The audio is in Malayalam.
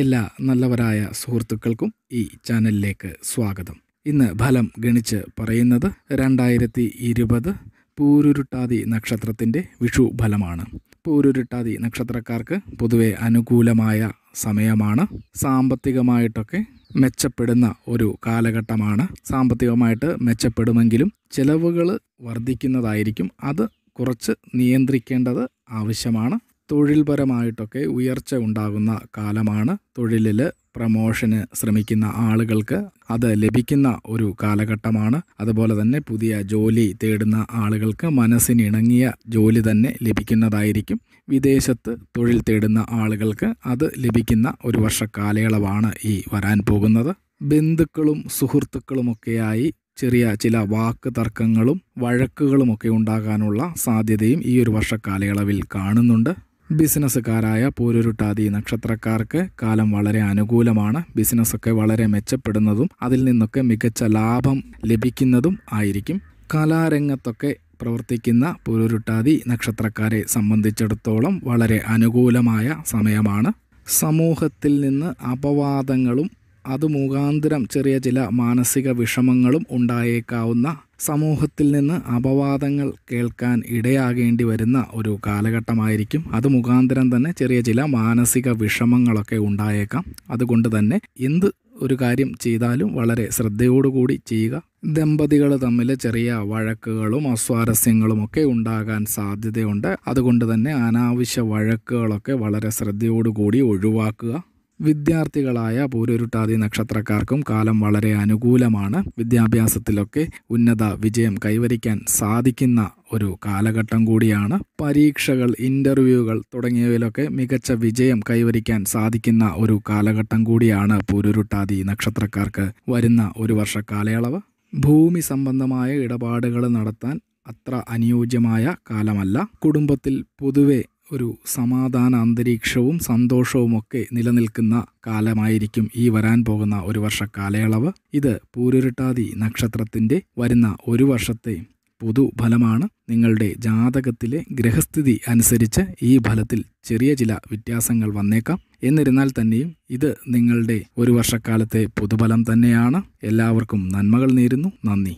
എല്ലാ നല്ലവരായ സുഹൃത്തുക്കൾക്കും ഈ ചാനലിലേക്ക് സ്വാഗതം ഇന്ന് ഫലം ഗണിച്ച് പറയുന്നത് രണ്ടായിരത്തി ഇരുപത് പൂരുരുട്ടാതി നക്ഷത്രത്തിൻ്റെ വിഷു ഫലമാണ് പൂരുരുട്ടാതി നക്ഷത്രക്കാർക്ക് പൊതുവെ അനുകൂലമായ സമയമാണ് സാമ്പത്തികമായിട്ടൊക്കെ മെച്ചപ്പെടുന്ന ഒരു കാലഘട്ടമാണ് സാമ്പത്തികമായിട്ട് മെച്ചപ്പെടുമെങ്കിലും ചിലവുകൾ വർദ്ധിക്കുന്നതായിരിക്കും അത് കുറച്ച് നിയന്ത്രിക്കേണ്ടത് ആവശ്യമാണ് തൊഴിൽപരമായിട്ടൊക്കെ ഉയർച്ച ഉണ്ടാകുന്ന കാലമാണ് തൊഴിലിൽ പ്രമോഷന് ശ്രമിക്കുന്ന ആളുകൾക്ക് അത് ലഭിക്കുന്ന ഒരു കാലഘട്ടമാണ് അതുപോലെ തന്നെ പുതിയ ജോലി തേടുന്ന ആളുകൾക്ക് മനസ്സിനിണങ്ങിയ ജോലി തന്നെ ലഭിക്കുന്നതായിരിക്കും വിദേശത്ത് തൊഴിൽ തേടുന്ന ആളുകൾക്ക് അത് ലഭിക്കുന്ന ഒരു വർഷ കാലയളവാണ് ഈ വരാൻ പോകുന്നത് ബന്ധുക്കളും സുഹൃത്തുക്കളുമൊക്കെയായി ചെറിയ ചില വാക്ക് തർക്കങ്ങളും വഴക്കുകളുമൊക്കെ ഉണ്ടാകാനുള്ള സാധ്യതയും ഈ ഒരു വർഷക്കാലയളവിൽ കാണുന്നുണ്ട് ബിസിനസ്സുകാരായ പൂരുരുട്ടാതി നക്ഷത്രക്കാർക്ക് കാലം വളരെ അനുകൂലമാണ് ബിസിനസ്സൊക്കെ വളരെ മെച്ചപ്പെടുന്നതും അതിൽ നിന്നൊക്കെ മികച്ച ലാഭം ലഭിക്കുന്നതും ആയിരിക്കും കലാരംഗത്തൊക്കെ പ്രവർത്തിക്കുന്ന പൂരുരുട്ടാതി നക്ഷത്രക്കാരെ സംബന്ധിച്ചിടത്തോളം വളരെ അനുകൂലമായ സമയമാണ് സമൂഹത്തിൽ നിന്ന് അപവാദങ്ങളും അത് മുഖാന്തരം ചെറിയ ചില മാനസിക വിഷമങ്ങളും ഉണ്ടായേക്കാവുന്ന സമൂഹത്തിൽ നിന്ന് അപവാദങ്ങൾ കേൾക്കാൻ ഇടയാകേണ്ടി വരുന്ന ഒരു കാലഘട്ടമായിരിക്കും അത് മുഖാന്തരം തന്നെ ചെറിയ ചില മാനസിക വിഷമങ്ങളൊക്കെ ഉണ്ടായേക്കാം അതുകൊണ്ട് തന്നെ എന്ത് ഒരു കാര്യം ചെയ്താലും വളരെ ശ്രദ്ധയോടുകൂടി ചെയ്യുക ദമ്പതികൾ തമ്മിൽ ചെറിയ വഴക്കുകളും അസ്വാരസ്യങ്ങളും ഒക്കെ ഉണ്ടാകാൻ സാധ്യതയുണ്ട് അതുകൊണ്ട് തന്നെ അനാവശ്യ വഴക്കുകളൊക്കെ വളരെ ശ്രദ്ധയോടുകൂടി ഒഴിവാക്കുക വിദ്യാർത്ഥികളായ പൂരുരുട്ടാതി നക്ഷത്രക്കാർക്കും കാലം വളരെ അനുകൂലമാണ് വിദ്യാഭ്യാസത്തിലൊക്കെ ഉന്നത വിജയം കൈവരിക്കാൻ സാധിക്കുന്ന ഒരു കാലഘട്ടം കൂടിയാണ് പരീക്ഷകൾ ഇൻ്റർവ്യൂകൾ തുടങ്ങിയവയിലൊക്കെ മികച്ച വിജയം കൈവരിക്കാൻ സാധിക്കുന്ന ഒരു കാലഘട്ടം കൂടിയാണ് പൂരുരുട്ടാതി നക്ഷത്രക്കാർക്ക് വരുന്ന ഒരു വർഷ കാലയളവ് ഭൂമി സംബന്ധമായ ഇടപാടുകൾ നടത്താൻ അത്ര അനുയോജ്യമായ കാലമല്ല കുടുംബത്തിൽ പൊതുവെ ഒരു സമാധാന അന്തരീക്ഷവും സന്തോഷവുമൊക്കെ നിലനിൽക്കുന്ന കാലമായിരിക്കും ഈ വരാൻ പോകുന്ന ഒരു വർഷ കാലയളവ് ഇത് പൂരുരുട്ടാതി നക്ഷത്രത്തിൻ്റെ വരുന്ന ഒരു വർഷത്തെ പുതുഫലമാണ് നിങ്ങളുടെ ജാതകത്തിലെ ഗ്രഹസ്ഥിതി അനുസരിച്ച് ഈ ഫലത്തിൽ ചെറിയ ചില വ്യത്യാസങ്ങൾ വന്നേക്കാം എന്നിരുന്നാൽ തന്നെയും ഇത് നിങ്ങളുടെ ഒരു വർഷക്കാലത്തെ പുതുഫലം തന്നെയാണ് എല്ലാവർക്കും നന്മകൾ നേരുന്നു നന്ദി